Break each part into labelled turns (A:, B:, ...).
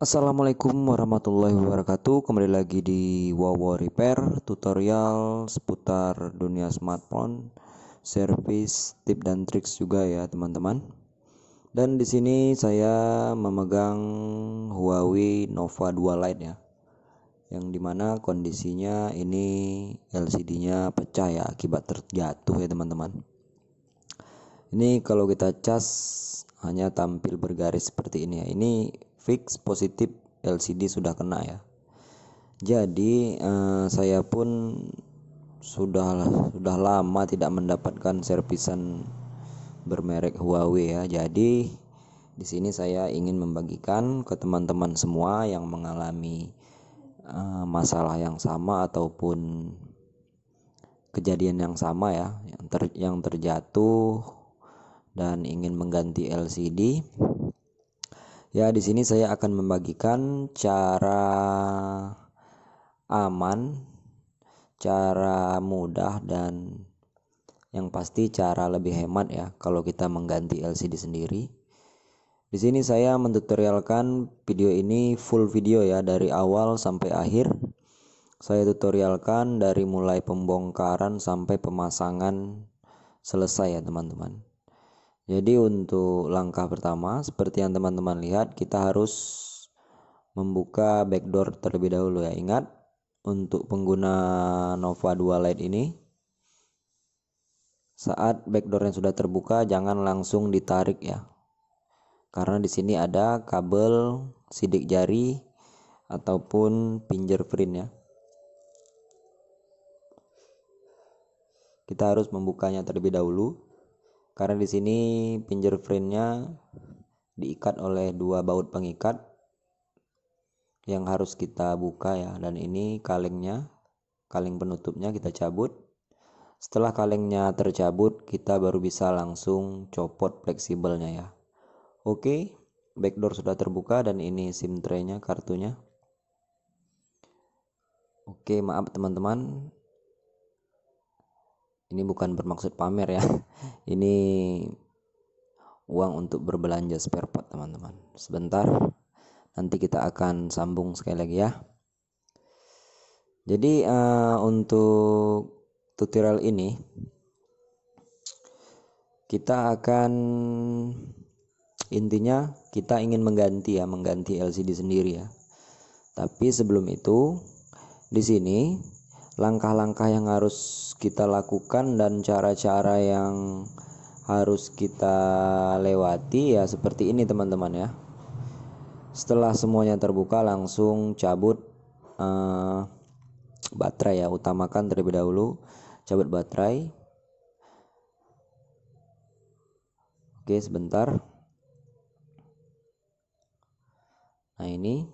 A: Assalamualaikum warahmatullahi wabarakatuh Kembali lagi di Wawo Repair Tutorial seputar dunia smartphone service tip dan tricks juga ya teman-teman dan di sini saya memegang Huawei Nova 2 Lite ya yang dimana kondisinya ini LCD-nya pecah ya akibat terjatuh ya teman-teman ini kalau kita cas hanya tampil bergaris seperti ini ya ini fix positif LCD sudah kena ya jadi eh, saya pun sudah sudah lama tidak mendapatkan servisan bermerek Huawei ya. Jadi di sini saya ingin membagikan ke teman-teman semua yang mengalami uh, masalah yang sama ataupun kejadian yang sama ya, yang ter, yang terjatuh dan ingin mengganti LCD. Ya, di sini saya akan membagikan cara aman cara mudah dan yang pasti cara lebih hemat ya kalau kita mengganti LCD sendiri. Di sini saya mentutorialkan video ini full video ya dari awal sampai akhir. Saya tutorialkan dari mulai pembongkaran sampai pemasangan selesai ya teman-teman. Jadi untuk langkah pertama seperti yang teman-teman lihat kita harus membuka backdoor terlebih dahulu ya. Ingat untuk pengguna Nova 2 Lite ini saat backdoor yang sudah terbuka jangan langsung ditarik ya karena di sini ada kabel sidik jari ataupun fingerprint ya kita harus membukanya terlebih dahulu karena di sini fingerprintnya diikat oleh dua baut pengikat yang harus kita buka ya dan ini kalengnya kaleng penutupnya kita cabut setelah kalengnya tercabut kita baru bisa langsung copot fleksibelnya ya oke backdoor sudah terbuka dan ini sim traynya kartunya oke maaf teman-teman ini bukan bermaksud pamer ya ini uang untuk berbelanja spare part teman-teman sebentar nanti kita akan sambung sekali lagi ya jadi uh, untuk tutorial ini kita akan intinya kita ingin mengganti ya mengganti LCD sendiri ya tapi sebelum itu di sini langkah-langkah yang harus kita lakukan dan cara-cara yang harus kita lewati ya seperti ini teman-teman ya setelah semuanya terbuka langsung cabut uh, baterai ya utamakan terlebih dahulu cabut baterai oke sebentar nah ini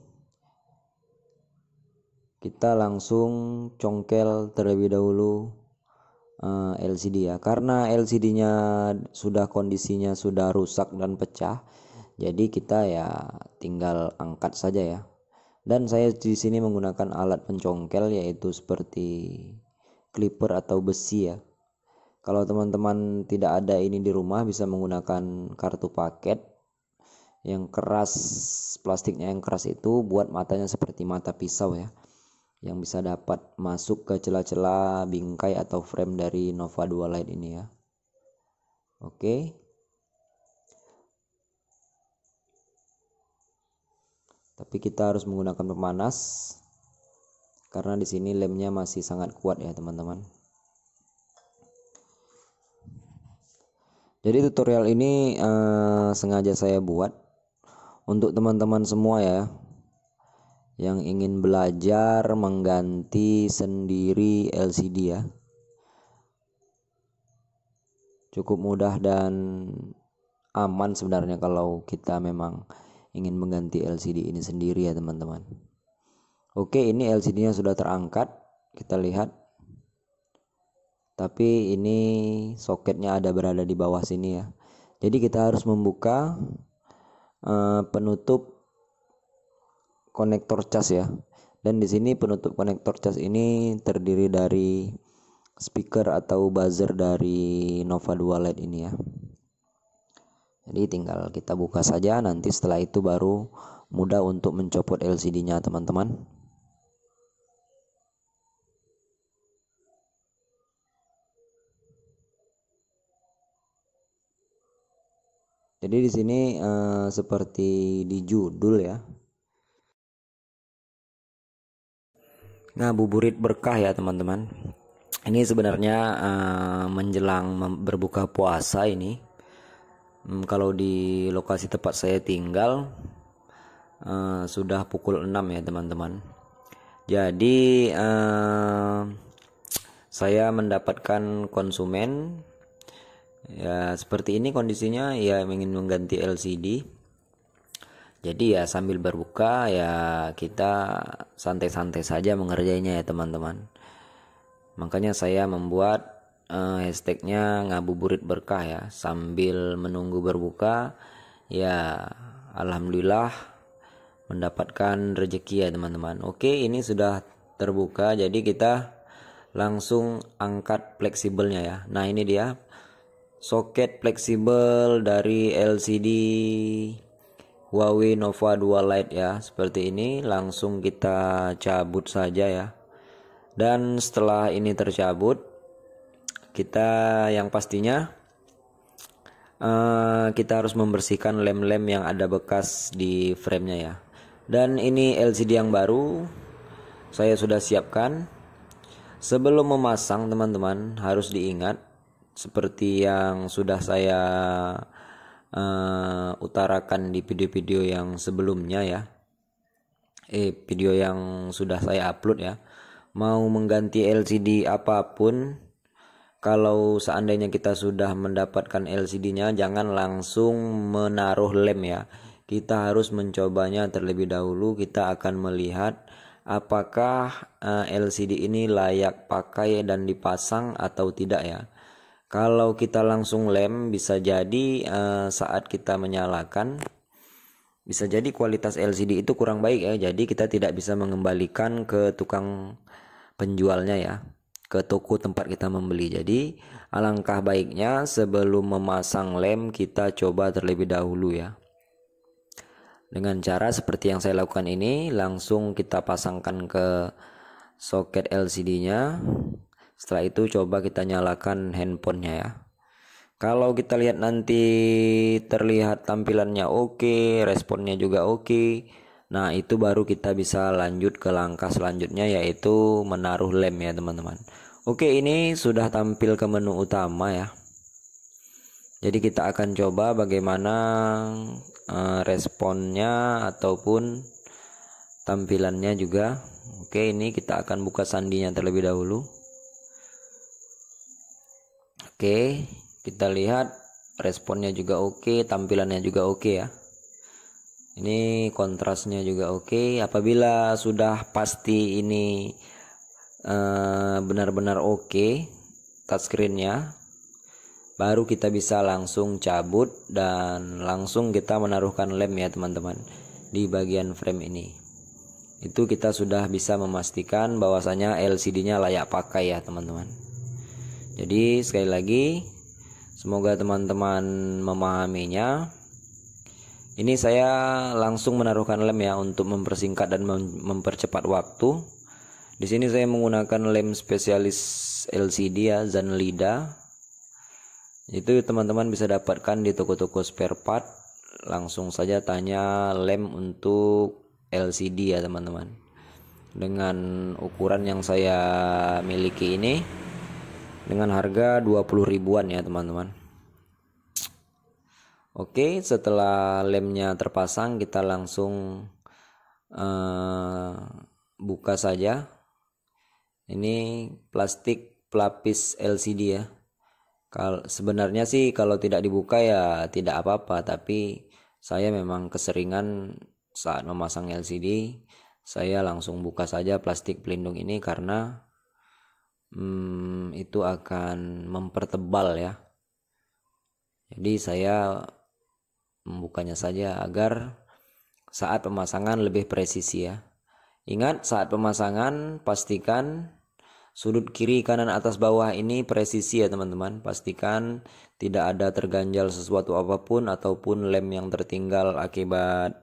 A: kita langsung congkel terlebih dahulu uh, eh, LCD ya karena LCD nya sudah kondisinya sudah rusak dan pecah jadi kita ya tinggal angkat saja ya dan saya di sini menggunakan alat pencongkel yaitu seperti clipper atau besi ya kalau teman-teman tidak ada ini di rumah bisa menggunakan kartu paket yang keras plastiknya yang keras itu buat matanya seperti mata pisau ya yang bisa dapat masuk ke celah-celah bingkai atau frame dari Nova 2 Lite ini ya oke tapi kita harus menggunakan pemanas karena di sini lemnya masih sangat kuat ya teman-teman jadi tutorial ini uh, sengaja saya buat untuk teman-teman semua ya yang ingin belajar mengganti sendiri LCD ya cukup mudah dan aman sebenarnya kalau kita memang ingin mengganti LCD ini sendiri ya teman-teman oke ini LCD nya sudah terangkat kita lihat tapi ini soketnya ada berada di bawah sini ya jadi kita harus membuka uh, penutup konektor cas ya dan di sini penutup konektor cas ini terdiri dari speaker atau buzzer dari Nova 2 LED ini ya jadi tinggal kita buka saja nanti setelah itu baru mudah untuk mencopot LCD nya teman-teman jadi di sini eh, seperti di judul ya Nah, buburit berkah ya, teman-teman. Ini sebenarnya eh, menjelang berbuka puasa ini Hmm, kalau di lokasi tempat saya tinggal uh, sudah pukul 6 ya teman-teman jadi uh, saya mendapatkan konsumen ya seperti ini kondisinya ya ingin mengganti LCD jadi ya sambil berbuka ya kita santai-santai saja mengerjainya ya teman-teman makanya saya membuat uh, hashtagnya ngabuburit berkah ya sambil menunggu berbuka ya alhamdulillah mendapatkan rejeki ya teman-teman oke ini sudah terbuka jadi kita langsung angkat fleksibelnya ya nah ini dia soket fleksibel dari LCD Huawei Nova 2 Lite ya seperti ini langsung kita cabut saja ya dan setelah ini tercabut kita yang pastinya uh, kita harus membersihkan lem-lem yang ada bekas di framenya ya dan ini LCD yang baru saya sudah siapkan sebelum memasang teman-teman harus diingat seperti yang sudah saya uh, utarakan di video-video yang sebelumnya ya eh video yang sudah saya upload ya mau mengganti LCD apapun kalau seandainya kita sudah mendapatkan LCD-nya jangan langsung menaruh lem ya. Kita harus mencobanya terlebih dahulu. Kita akan melihat apakah eh, LCD ini layak pakai dan dipasang atau tidak ya. Kalau kita langsung lem bisa jadi eh, saat kita menyalakan bisa jadi kualitas LCD itu kurang baik ya. Jadi kita tidak bisa mengembalikan ke tukang penjualnya ya ke toko tempat kita membeli. Jadi, alangkah baiknya sebelum memasang lem kita coba terlebih dahulu ya. Dengan cara seperti yang saya lakukan ini, langsung kita pasangkan ke soket LCD-nya. Setelah itu coba kita nyalakan handphonenya ya. Kalau kita lihat nanti terlihat tampilannya oke, responnya juga oke, Nah, itu baru kita bisa lanjut ke langkah selanjutnya yaitu menaruh lem ya, teman-teman. Oke, ini sudah tampil ke menu utama ya. Jadi kita akan coba bagaimana eh, responnya ataupun tampilannya juga. Oke, ini kita akan buka sandinya terlebih dahulu. Oke, kita lihat responnya juga oke, tampilannya juga oke ya ini kontrasnya juga oke okay. apabila sudah pasti ini eh, benar-benar uh, oke okay, touchscreennya baru kita bisa langsung cabut dan langsung kita menaruhkan lem ya teman-teman di bagian frame ini itu kita sudah bisa memastikan bahwasanya LCD-nya layak pakai ya teman-teman jadi sekali lagi semoga teman-teman memahaminya ini saya langsung menaruhkan lem ya untuk mempersingkat dan mempercepat waktu. Di sini saya menggunakan lem spesialis LCD ya, Zanlida. Itu teman-teman bisa dapatkan di toko-toko spare part. Langsung saja tanya lem untuk LCD ya teman-teman. Dengan ukuran yang saya miliki ini dengan harga 20 ribuan ya teman-teman. Oke, setelah lemnya terpasang, kita langsung uh, buka saja. Ini plastik pelapis LCD ya. Kal sebenarnya sih kalau tidak dibuka ya tidak apa-apa, tapi saya memang keseringan saat memasang LCD, saya langsung buka saja plastik pelindung ini karena hmm, itu akan mempertebal ya. Jadi saya membukanya saja agar saat pemasangan lebih presisi ya. Ingat saat pemasangan pastikan sudut kiri kanan atas bawah ini presisi ya teman-teman. Pastikan tidak ada terganjal sesuatu apapun ataupun lem yang tertinggal akibat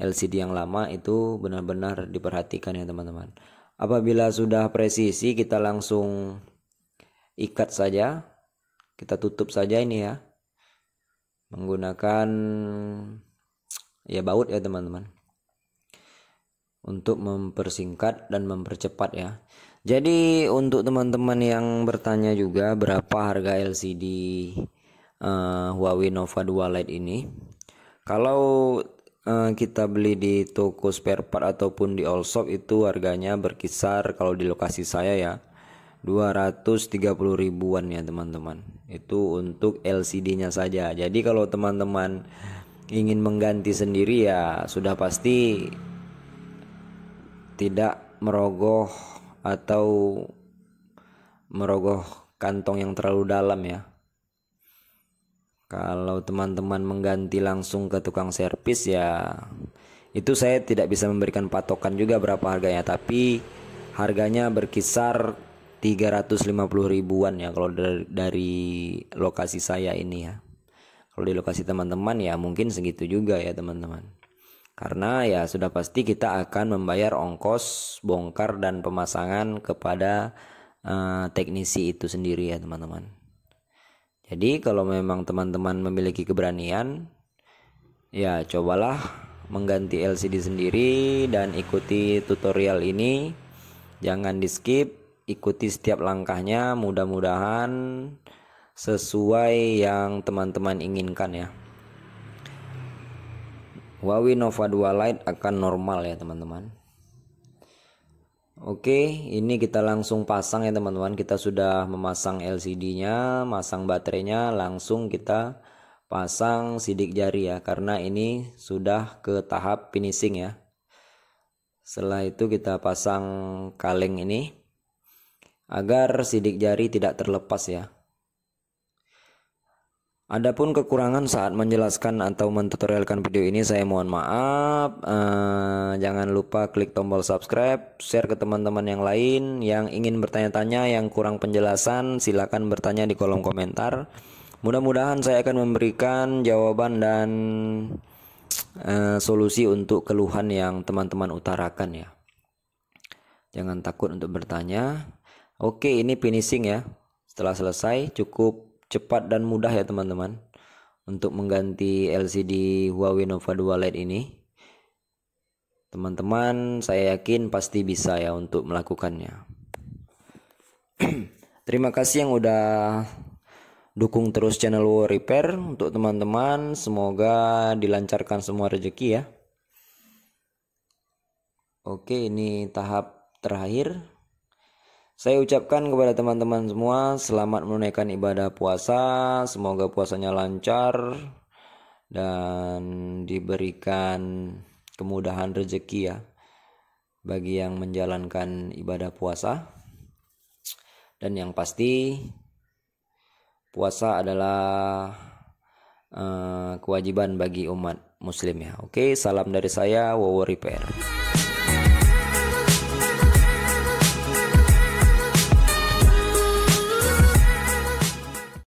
A: LCD yang lama itu benar-benar diperhatikan ya teman-teman. Apabila sudah presisi kita langsung ikat saja. Kita tutup saja ini ya menggunakan ya baut ya teman-teman untuk mempersingkat dan mempercepat ya jadi untuk teman-teman yang bertanya juga berapa harga LCD uh, eh, Huawei Nova 2 Lite ini kalau uh, kita beli di toko spare part ataupun di all shop itu harganya berkisar kalau di lokasi saya ya 230 ribuan ya teman-teman itu untuk LCD-nya saja. Jadi kalau teman-teman ingin mengganti sendiri ya sudah pasti tidak merogoh atau merogoh kantong yang terlalu dalam ya. Kalau teman-teman mengganti langsung ke tukang servis ya itu saya tidak bisa memberikan patokan juga berapa harganya tapi harganya berkisar 350 ribuan ya kalau dari, dari lokasi saya ini ya. Kalau di lokasi teman-teman ya mungkin segitu juga ya teman-teman. Karena ya sudah pasti kita akan membayar ongkos bongkar dan pemasangan kepada uh, teknisi itu sendiri ya teman-teman. Jadi kalau memang teman-teman memiliki keberanian ya cobalah mengganti LCD sendiri dan ikuti tutorial ini. Jangan di skip ikuti setiap langkahnya mudah-mudahan sesuai yang teman-teman inginkan ya Huawei Nova 2 Lite akan normal ya teman-teman Oke ini kita langsung pasang ya teman-teman kita sudah memasang LCD nya masang baterainya langsung kita pasang sidik jari ya karena ini sudah ke tahap finishing ya setelah itu kita pasang kaleng ini agar sidik jari tidak terlepas ya. Adapun kekurangan saat menjelaskan atau mentutorialkan video ini saya mohon maaf. Uh, jangan lupa klik tombol subscribe, share ke teman-teman yang lain yang ingin bertanya-tanya yang kurang penjelasan silakan bertanya di kolom komentar. Mudah-mudahan saya akan memberikan jawaban dan uh, solusi untuk keluhan yang teman-teman utarakan ya. Jangan takut untuk bertanya. Oke, ini finishing ya. Setelah selesai cukup cepat dan mudah ya teman-teman untuk mengganti LCD Huawei Nova 2 lite ini. Teman-teman, saya yakin pasti bisa ya untuk melakukannya. Terima kasih yang udah dukung terus channel War Repair untuk teman-teman. Semoga dilancarkan semua rezeki ya. Oke, ini tahap terakhir saya ucapkan kepada teman-teman semua selamat menunaikan ibadah puasa, semoga puasanya lancar dan diberikan kemudahan rezeki ya bagi yang menjalankan ibadah puasa. Dan yang pasti puasa adalah uh, kewajiban bagi umat muslim ya. Oke, salam dari saya Wowo Repair.